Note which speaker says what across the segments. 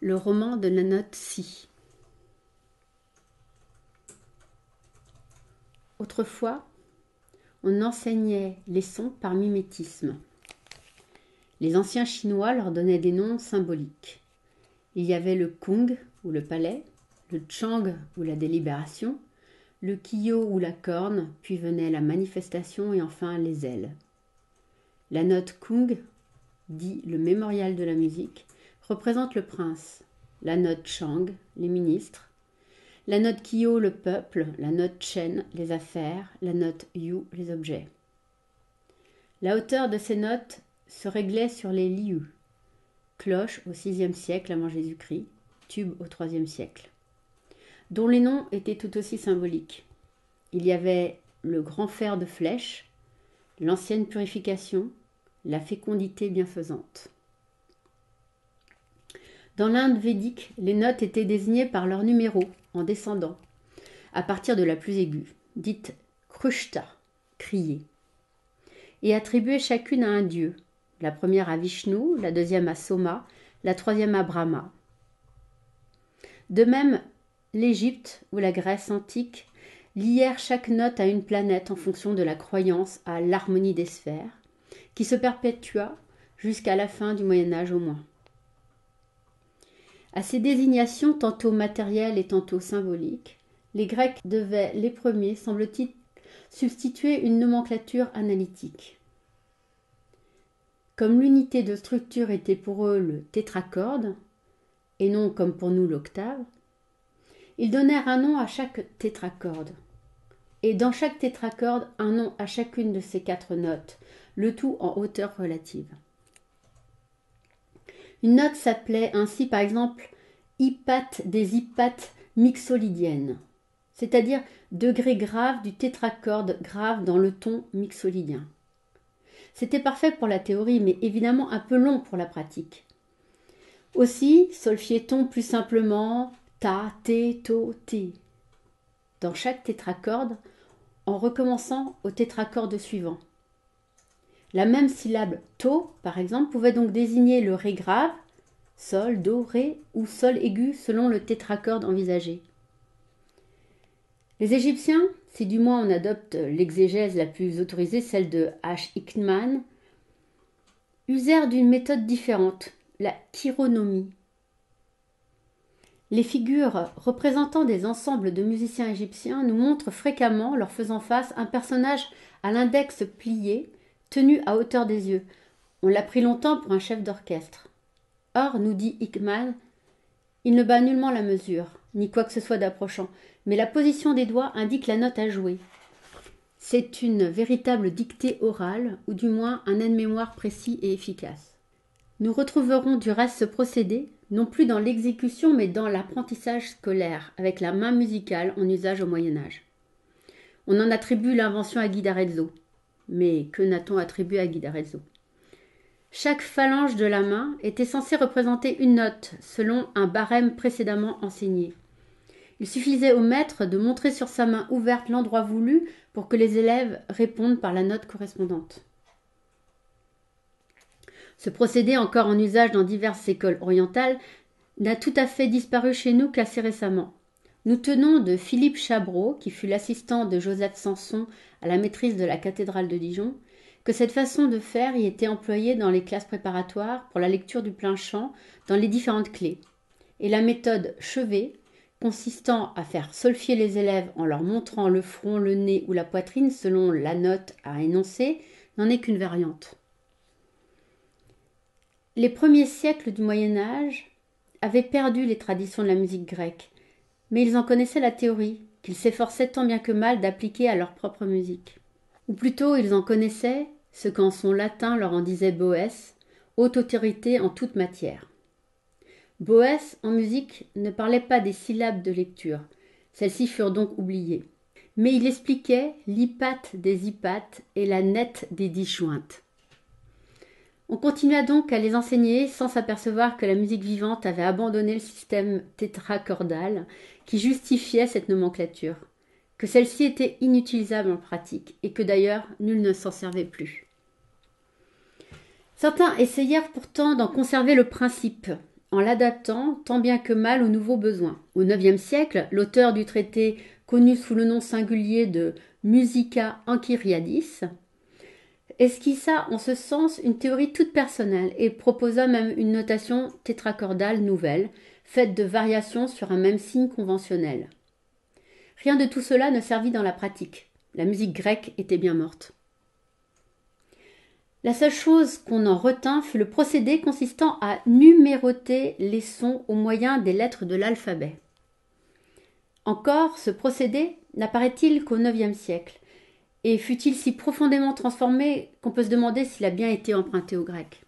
Speaker 1: le roman de la note Si. Autrefois, on enseignait les sons par mimétisme. Les anciens chinois leur donnaient des noms symboliques. Il y avait le kung ou le palais, le chang ou la délibération, le kiyo ou la corne, puis venait la manifestation et enfin les ailes. La note kung, dit le mémorial de la musique, représente le prince, la note Chang, les ministres, la note Kyo, le peuple, la note Chen, les affaires, la note Yu, les objets. La hauteur de ces notes se réglait sur les liu, cloche au VIe siècle avant Jésus-Christ, tube au IIIe siècle, dont les noms étaient tout aussi symboliques. Il y avait le grand fer de flèche, l'ancienne purification, la fécondité bienfaisante. Dans l'Inde védique, les notes étaient désignées par leur numéro, en descendant, à partir de la plus aiguë, dite krushta, criée, et attribuées chacune à un dieu, la première à Vishnu, la deuxième à Soma, la troisième à Brahma. De même, l'Égypte ou la Grèce antique lièrent chaque note à une planète en fonction de la croyance à l'harmonie des sphères, qui se perpétua jusqu'à la fin du Moyen Âge au moins. À ces désignations tantôt matérielles et tantôt symboliques, les Grecs devaient, les premiers, semble-t-il, substituer une nomenclature analytique. Comme l'unité de structure était pour eux le tétracorde, et non comme pour nous l'octave, ils donnèrent un nom à chaque tétracorde, et dans chaque tétracorde un nom à chacune de ces quatre notes, le tout en hauteur relative. Une note s'appelait ainsi par exemple hypate des hypates mixolidiennes, c'est-à-dire degré grave du tétracorde grave dans le ton mixolydien. C'était parfait pour la théorie, mais évidemment un peu long pour la pratique. Aussi solfiait-on plus simplement ta, té, to, ti dans chaque tétracorde en recommençant au tétracorde suivant. La même syllabe to, par exemple, pouvait donc désigner le ré grave, sol, do, ré ou sol aigu selon le tétracorde envisagé. Les Égyptiens, si du moins on adopte l'exégèse la plus autorisée, celle de H. Hickman, usèrent d'une méthode différente, la chironomie. Les figures représentant des ensembles de musiciens égyptiens nous montrent fréquemment, leur faisant face, un personnage à l'index plié, tenu à hauteur des yeux. On l'a pris longtemps pour un chef d'orchestre. Or, nous dit Hickman, il ne bat nullement la mesure, ni quoi que ce soit d'approchant, mais la position des doigts indique la note à jouer. C'est une véritable dictée orale, ou du moins un aide-mémoire précis et efficace. Nous retrouverons du reste ce procédé, non plus dans l'exécution, mais dans l'apprentissage scolaire, avec la main musicale en usage au Moyen Âge. On en attribue l'invention à Guy mais que n'a-t-on attribué à Guidarezzo. Chaque phalange de la main était censée représenter une note selon un barème précédemment enseigné. Il suffisait au maître de montrer sur sa main ouverte l'endroit voulu pour que les élèves répondent par la note correspondante. Ce procédé, encore en usage dans diverses écoles orientales, n'a tout à fait disparu chez nous qu'assez récemment. Nous tenons de Philippe Chabreau, qui fut l'assistant de Joseph Sanson à la maîtrise de la cathédrale de Dijon, que cette façon de faire y était employée dans les classes préparatoires pour la lecture du plein chant dans les différentes clés. Et la méthode chevet, consistant à faire solfier les élèves en leur montrant le front, le nez ou la poitrine selon la note à énoncer, n'en est qu'une variante. Les premiers siècles du Moyen Âge avaient perdu les traditions de la musique grecque mais ils en connaissaient la théorie, qu'ils s'efforçaient tant bien que mal d'appliquer à leur propre musique. Ou plutôt ils en connaissaient ce qu'en son latin leur en disait Boès, haute autorité en toute matière. Boès, en musique, ne parlait pas des syllabes de lecture, celles-ci furent donc oubliées. Mais il expliquait l'hypate des hypates et la nette des disjointes. On continua donc à les enseigner sans s'apercevoir que la musique vivante avait abandonné le système tétracordal qui justifiait cette nomenclature, que celle-ci était inutilisable en pratique et que d'ailleurs nul ne s'en servait plus. Certains essayèrent pourtant d'en conserver le principe, en l'adaptant tant bien que mal aux nouveaux besoins. Au IXe siècle, l'auteur du traité connu sous le nom singulier de Musica ankyriadis esquissa en ce sens une théorie toute personnelle et proposa même une notation tétracordale nouvelle, faite de variations sur un même signe conventionnel. Rien de tout cela ne servit dans la pratique. La musique grecque était bien morte. La seule chose qu'on en retint fut le procédé consistant à numéroter les sons au moyen des lettres de l'alphabet. Encore, ce procédé n'apparaît-il qu'au IXe siècle et fut-il si profondément transformé qu'on peut se demander s'il a bien été emprunté au grec.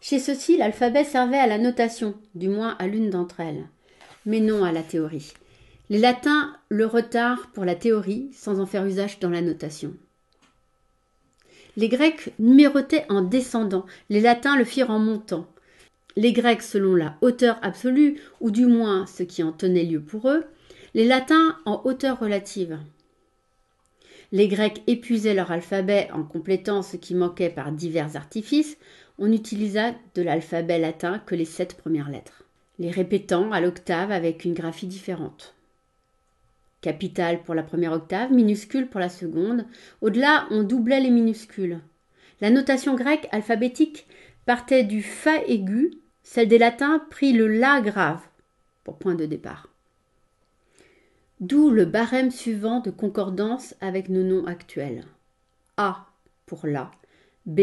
Speaker 1: Chez ceux-ci, l'alphabet servait à la notation, du moins à l'une d'entre elles, mais non à la théorie. Les latins le retardent pour la théorie sans en faire usage dans la notation. Les Grecs numérotaient en descendant, les Latins le firent en montant. Les Grecs selon la hauteur absolue, ou du moins ce qui en tenait lieu pour eux, les Latins en hauteur relative les Grecs épuisaient leur alphabet en complétant ce qui manquait par divers artifices, on utilisa de l'alphabet latin que les sept premières lettres, les répétant à l'octave avec une graphie différente. Capitale pour la première octave, minuscule pour la seconde. Au-delà, on doublait les minuscules. La notation grecque alphabétique partait du fa aigu, celle des latins prit le la grave pour point de départ d'où le barème suivant de concordance avec nos noms actuels. A pour la, B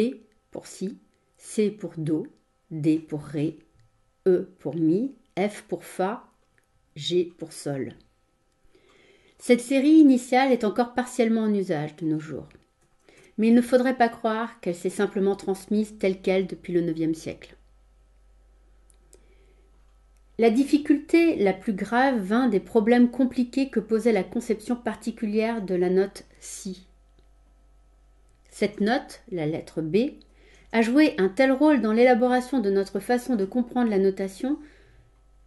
Speaker 1: pour si, C pour do, D pour ré, E pour mi, F pour fa, G pour sol. Cette série initiale est encore partiellement en usage de nos jours. Mais il ne faudrait pas croire qu'elle s'est simplement transmise telle qu'elle depuis le IXe siècle. La difficulté la plus grave vint des problèmes compliqués que posait la conception particulière de la note si. Cette note, la lettre B, a joué un tel rôle dans l'élaboration de notre façon de comprendre la notation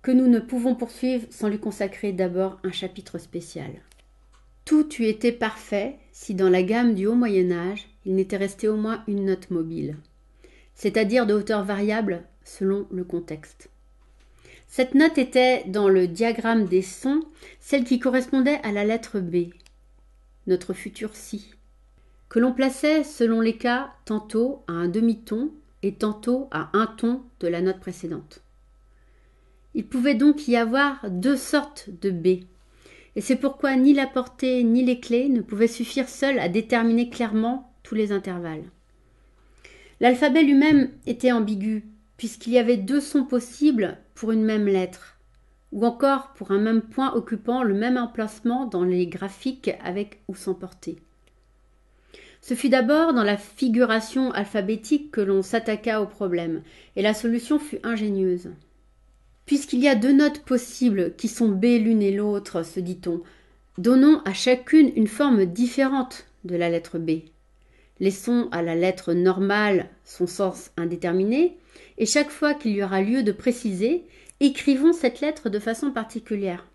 Speaker 1: que nous ne pouvons poursuivre sans lui consacrer d'abord un chapitre spécial. Tout eût été parfait si dans la gamme du haut Moyen Âge il n'était resté au moins une note mobile, c'est-à-dire de hauteur variable selon le contexte. Cette note était, dans le diagramme des sons, celle qui correspondait à la lettre B, notre futur si, que l'on plaçait, selon les cas, tantôt à un demi-ton et tantôt à un ton de la note précédente. Il pouvait donc y avoir deux sortes de B, et c'est pourquoi ni la portée ni les clés ne pouvaient suffire seules à déterminer clairement tous les intervalles. L'alphabet lui-même était ambigu, puisqu'il y avait deux sons possibles une même lettre, ou encore pour un même point occupant le même emplacement dans les graphiques avec ou sans portée. Ce fut d'abord dans la figuration alphabétique que l'on s'attaqua au problème, et la solution fut ingénieuse. Puisqu'il y a deux notes possibles qui sont B l'une et l'autre, se dit-on, donnons à chacune une forme différente de la lettre B. Laissons à la lettre normale son sens indéterminé, et chaque fois qu'il y aura lieu de préciser, écrivons cette lettre de façon particulière.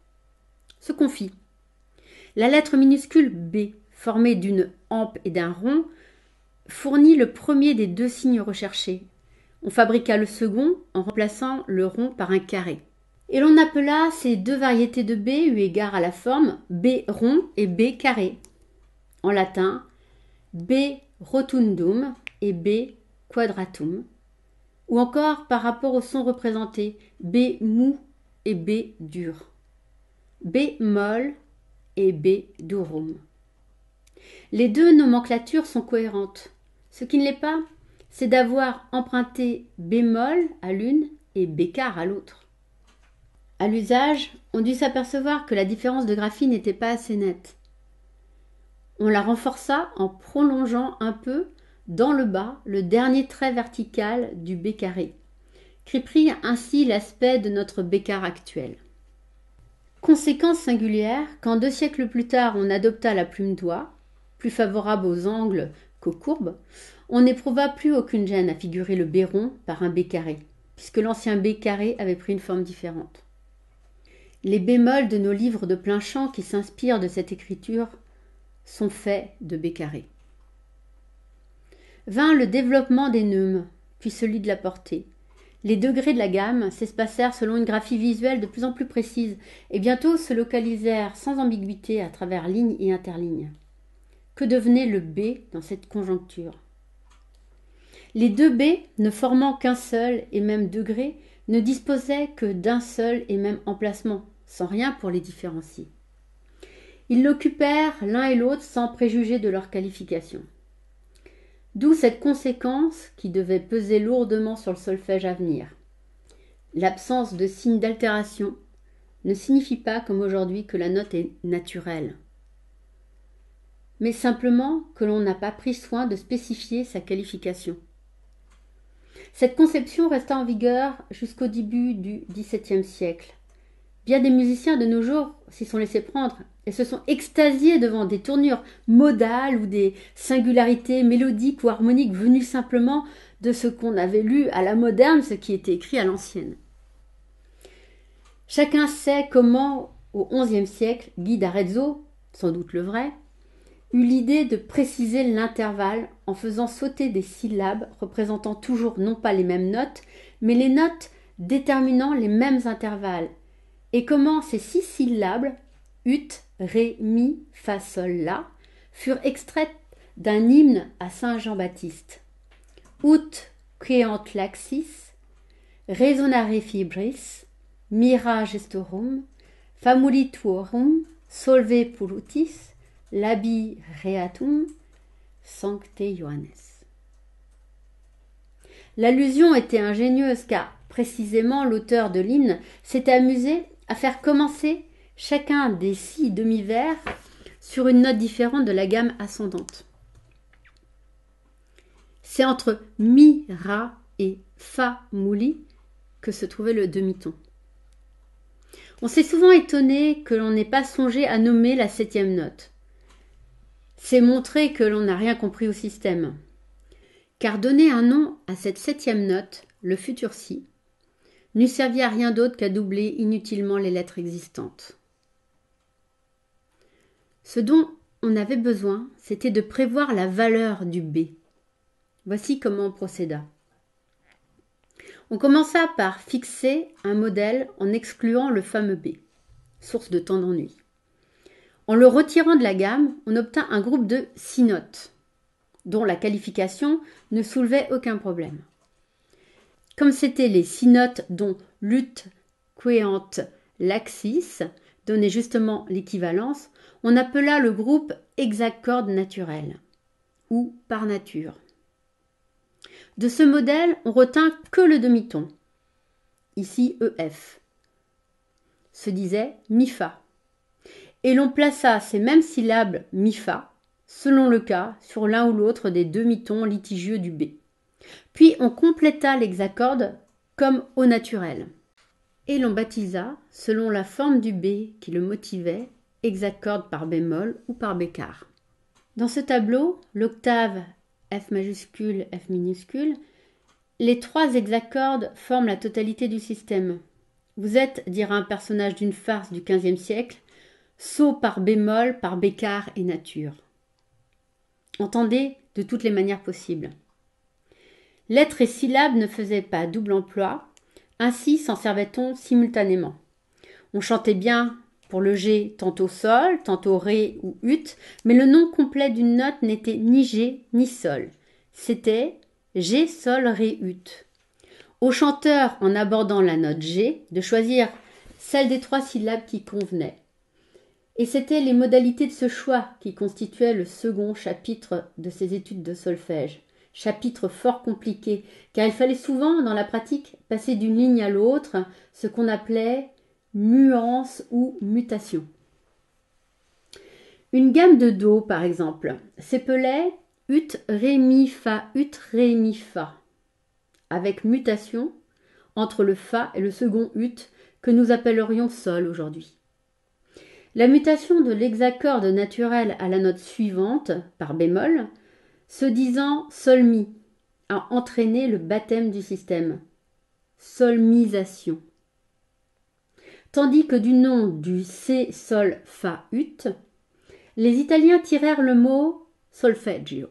Speaker 1: Se confie. La lettre minuscule B, formée d'une hampe et d'un rond, fournit le premier des deux signes recherchés. On fabriqua le second en remplaçant le rond par un carré. Et l'on appela ces deux variétés de B, eu égard à la forme, B rond et B carré. En latin, B rotundum et B quadratum, ou encore par rapport au son représenté B mou et B dur, B mol et B durum. Les deux nomenclatures sont cohérentes. Ce qui ne l'est pas, c'est d'avoir emprunté B bémol à l'une et B car à l'autre. À l'usage, on dut s'apercevoir que la différence de graphie n'était pas assez nette. On la renforça en prolongeant un peu dans le bas le dernier trait vertical du B carré, qui prit ainsi l'aspect de notre carré actuel. Conséquence singulière, quand deux siècles plus tard on adopta la plume d'oie, plus favorable aux angles qu'aux courbes, on n'éprouva plus aucune gêne à figurer le B rond par un B carré, puisque l'ancien B carré avait pris une forme différente. Les bémols de nos livres de plein champ qui s'inspirent de cette écriture sont faits de B vint le développement des neumes, puis celui de la portée. Les degrés de la gamme s'espacèrent selon une graphie visuelle de plus en plus précise et bientôt se localisèrent sans ambiguïté à travers lignes et interlignes. Que devenait le B dans cette conjoncture Les deux B, ne formant qu'un seul et même degré, ne disposaient que d'un seul et même emplacement, sans rien pour les différencier. Ils l'occupèrent l'un et l'autre sans préjuger de leur qualification. D'où cette conséquence qui devait peser lourdement sur le solfège à venir. L'absence de signes d'altération ne signifie pas comme aujourd'hui que la note est naturelle, mais simplement que l'on n'a pas pris soin de spécifier sa qualification. Cette conception resta en vigueur jusqu'au début du XVIIe siècle. Bien des musiciens de nos jours s'y sont laissés prendre et se sont extasiés devant des tournures modales ou des singularités mélodiques ou harmoniques venues simplement de ce qu'on avait lu à la moderne, ce qui était écrit à l'ancienne. Chacun sait comment, au XIe siècle, Guy d'Arezzo, sans doute le vrai, eut l'idée de préciser l'intervalle en faisant sauter des syllabes représentant toujours non pas les mêmes notes, mais les notes déterminant les mêmes intervalles et comment ces six syllabes, ut, ré, mi, fa, sol, la, furent extraites d'un hymne à Saint Jean-Baptiste. Ut queant laxis, resonare fibris, mira gestorum, famulituorum, solve pulutis labi reatum, sancte Ioannes. L'allusion était ingénieuse car, précisément, l'auteur de l'hymne s'est amusé à faire commencer chacun des six demi-vers sur une note différente de la gamme ascendante. C'est entre mi, ra et fa mouli que se trouvait le demi-ton. On s'est souvent étonné que l'on n'ait pas songé à nommer la septième note. C'est montrer que l'on n'a rien compris au système. Car donner un nom à cette septième note, le futur si, n'eût servi à rien d'autre qu'à doubler inutilement les lettres existantes. Ce dont on avait besoin, c'était de prévoir la valeur du B. Voici comment on procéda. On commença par fixer un modèle en excluant le fameux B, source de tant d'ennuis. En le retirant de la gamme, on obtint un groupe de six notes, dont la qualification ne soulevait aucun problème. Comme c'était les six notes dont lutte, quéante, laxis donnaient justement l'équivalence, on appela le groupe hexacorde naturel ou par nature. De ce modèle, on retint que le demi-ton. Ici EF se disait mi-fa. Et l'on plaça ces mêmes syllabes mi-fa, selon le cas, sur l'un ou l'autre des demi-tons litigieux du B. Puis on compléta l'hexacorde comme au naturel. Et l'on baptisa, selon la forme du B qui le motivait, hexacorde par bémol ou par bécard. Dans ce tableau, l'octave F majuscule, F minuscule, les trois hexacordes forment la totalité du système. Vous êtes, dira un personnage d'une farce du XVe siècle, saut par bémol, par bécard et nature. Entendez de toutes les manières possibles. Lettres et syllabes ne faisaient pas double emploi, ainsi s'en servait-on simultanément. On chantait bien pour le G tantôt sol, tantôt ré ou ut, mais le nom complet d'une note n'était ni G ni sol. C'était G sol ré ut. Au chanteur, en abordant la note G, de choisir celle des trois syllabes qui convenaient. Et c'était les modalités de ce choix qui constituaient le second chapitre de ses études de solfège chapitre fort compliqué, car il fallait souvent, dans la pratique, passer d'une ligne à l'autre, ce qu'on appelait muance » ou mutation. Une gamme de Do, par exemple, s'appelait « ut ré mi fa ut ré mi fa, avec mutation entre le fa et le second ut que nous appellerions sol aujourd'hui. La mutation de l'hexacorde naturel à la note suivante, par bémol, se disant solmi, a entraîné le baptême du système. Solmisation. Tandis que du nom du C sol fa ut, les Italiens tirèrent le mot solfeggio,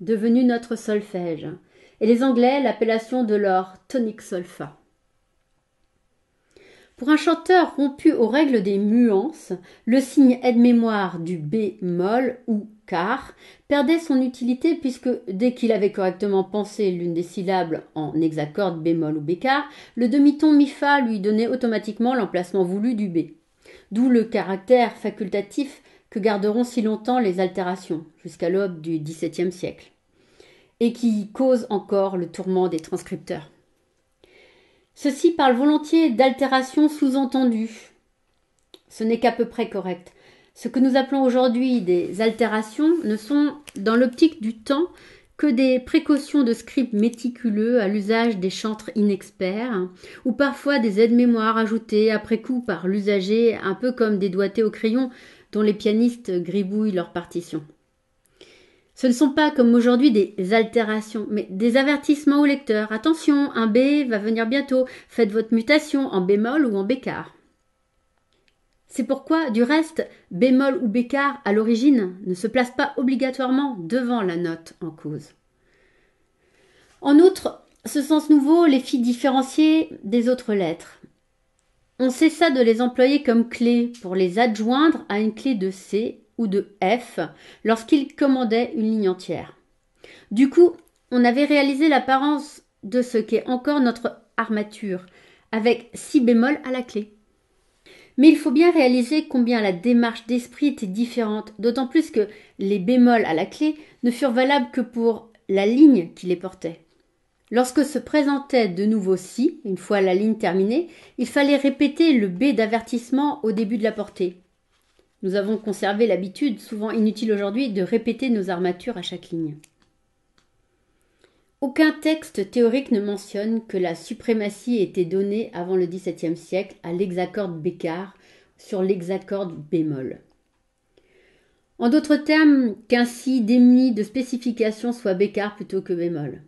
Speaker 1: devenu notre solfège, et les Anglais l'appellation de leur tonic solfa. Pour un chanteur rompu aux règles des muances, le signe aide-mémoire du bémol ou car perdait son utilité puisque dès qu'il avait correctement pensé l'une des syllabes en hexacorde bémol ou bécard, le demi-ton mi-fa lui donnait automatiquement l'emplacement voulu du B. D'où le caractère facultatif que garderont si longtemps les altérations, jusqu'à l'aube du XVIIe siècle, et qui cause encore le tourment des transcripteurs. Ceci parle volontiers d'altérations sous entendues Ce n'est qu'à peu près correct. Ce que nous appelons aujourd'hui des altérations ne sont, dans l'optique du temps, que des précautions de script méticuleux à l'usage des chantres inexperts, ou parfois des aides-mémoires ajoutées après coup par l'usager, un peu comme des doigtés au crayon dont les pianistes gribouillent leurs partitions. Ce ne sont pas comme aujourd'hui des altérations, mais des avertissements au lecteur. Attention, un B va venir bientôt, faites votre mutation en bémol ou en bécard. C'est pourquoi, du reste, bémol ou bécard à l'origine ne se place pas obligatoirement devant la note en cause. En outre, ce sens nouveau les fit différencier des autres lettres. On cessa de les employer comme clés pour les adjoindre à une clé de C ou de F lorsqu'il commandait une ligne entière. Du coup, on avait réalisé l'apparence de ce qu'est encore notre armature, avec si bémol à la clé. Mais il faut bien réaliser combien la démarche d'esprit était différente, d'autant plus que les bémols à la clé ne furent valables que pour la ligne qui les portait. Lorsque se présentait de nouveau si, une fois la ligne terminée, il fallait répéter le B d'avertissement au début de la portée. Nous avons conservé l'habitude, souvent inutile aujourd'hui, de répéter nos armatures à chaque ligne. Aucun texte théorique ne mentionne que la suprématie était donnée avant le XVIIe siècle à l'hexacorde bécard sur l'hexacorde bémol. En d'autres termes, qu'ainsi démis de spécification soit bécard plutôt que bémol.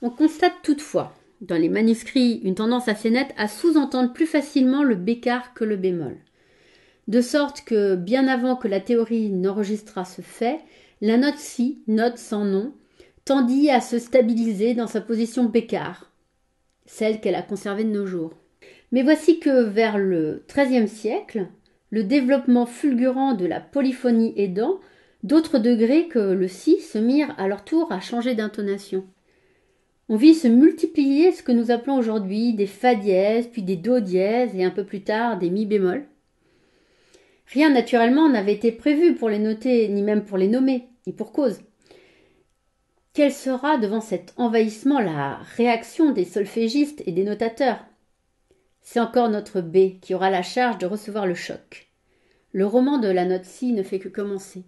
Speaker 1: On constate toutefois, dans les manuscrits, une tendance assez nette à sous-entendre plus facilement le bécard que le bémol de sorte que, bien avant que la théorie n'enregistrât ce fait, la note si, note sans nom, tendit à se stabiliser dans sa position Bécard, celle qu'elle a conservée de nos jours. Mais voici que, vers le XIIIe siècle, le développement fulgurant de la polyphonie aidant, d'autres degrés que le si se mirent à leur tour à changer d'intonation. On vit se multiplier ce que nous appelons aujourd'hui des fa dièse, puis des do dièse et un peu plus tard des mi bémol. Rien naturellement n'avait été prévu pour les noter, ni même pour les nommer, ni pour cause. Quelle sera devant cet envahissement la réaction des solfégistes et des notateurs C'est encore notre B qui aura la charge de recevoir le choc. Le roman de la note ci ne fait que commencer.